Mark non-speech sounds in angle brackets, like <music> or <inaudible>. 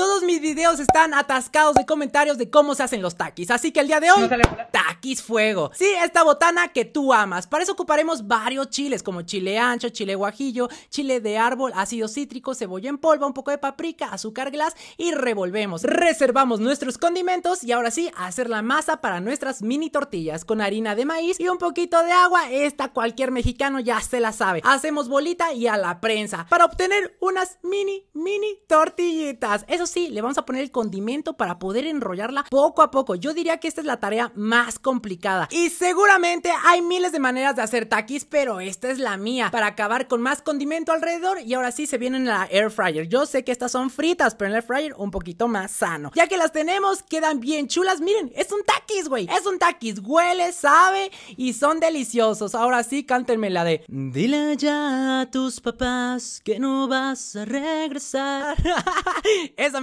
Todos mis videos están atascados de comentarios de cómo se hacen los taquis. Así que el día de hoy, taquis fuego. Sí, esta botana que tú amas. Para eso ocuparemos varios chiles, como chile ancho, chile guajillo, chile de árbol, ácido cítrico, cebolla en polvo, un poco de paprika, azúcar glass y revolvemos. Reservamos nuestros condimentos y ahora sí, hacer la masa para nuestras mini tortillas con harina de maíz y un poquito de agua. Esta cualquier mexicano ya se la sabe. Hacemos bolita y a la prensa para obtener unas mini, mini tortillitas. Eso sí le vamos a poner el condimento para poder enrollarla poco a poco. Yo diría que esta es la tarea más complicada. Y seguramente hay miles de maneras de hacer taquis, pero esta es la mía para acabar con más condimento alrededor. Y ahora sí se vienen a la air fryer. Yo sé que estas son fritas, pero en la air fryer un poquito más sano. Ya que las tenemos, quedan bien chulas. Miren, es un taquis, güey. Es un taquis. Huele, sabe y son deliciosos. Ahora sí, cántenme la de Dile ya a tus papás que no vas a regresar. <laughs> Esa